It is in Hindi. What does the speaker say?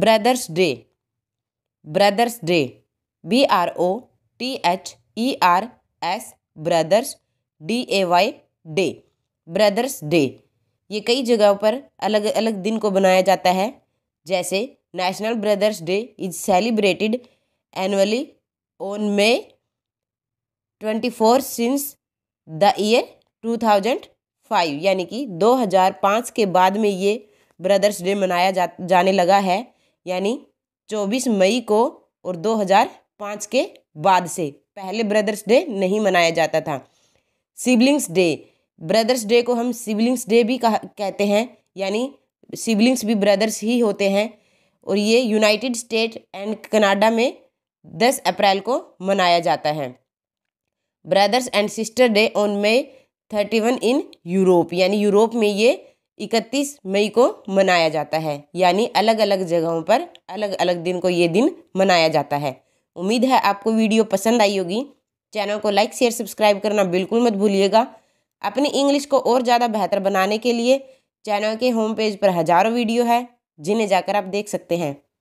brothers day brothers day B R O T H E R S brothers D A Y day brothers day ये कई जगहों पर अलग अलग दिन को बनाया जाता है जैसे national brothers day is celebrated annually on May twenty four since the year two thousand five यानी कि दो हज़ार पाँच के बाद में ये ब्रदर्स डे मनाया जा जाने लगा है यानी चौबीस मई को और 2005 के बाद से पहले ब्रदर्स डे नहीं मनाया जाता था सिबलिंग्स डे ब्रदर्स डे को हम सिबलिंग्स डे भी कहते हैं यानी सिबलिंग्स भी ब्रदर्स ही होते हैं और ये यूनाइटेड स्टेट एंड कनाडा में दस अप्रैल को मनाया जाता है brothers and sister day on May thirty one in Europe यानी यूरोप में ये इकतीस मई को मनाया जाता है यानी अलग अलग जगहों पर अलग अलग दिन को ये दिन मनाया जाता है उम्मीद है आपको वीडियो पसंद आई होगी चैनल को लाइक शेयर सब्सक्राइब करना बिल्कुल मत भूलिएगा अपनी इंग्लिश को और ज़्यादा बेहतर बनाने के लिए चैनल के होम पेज पर हज़ारों वीडियो है जिन्हें जाकर आप देख सकते हैं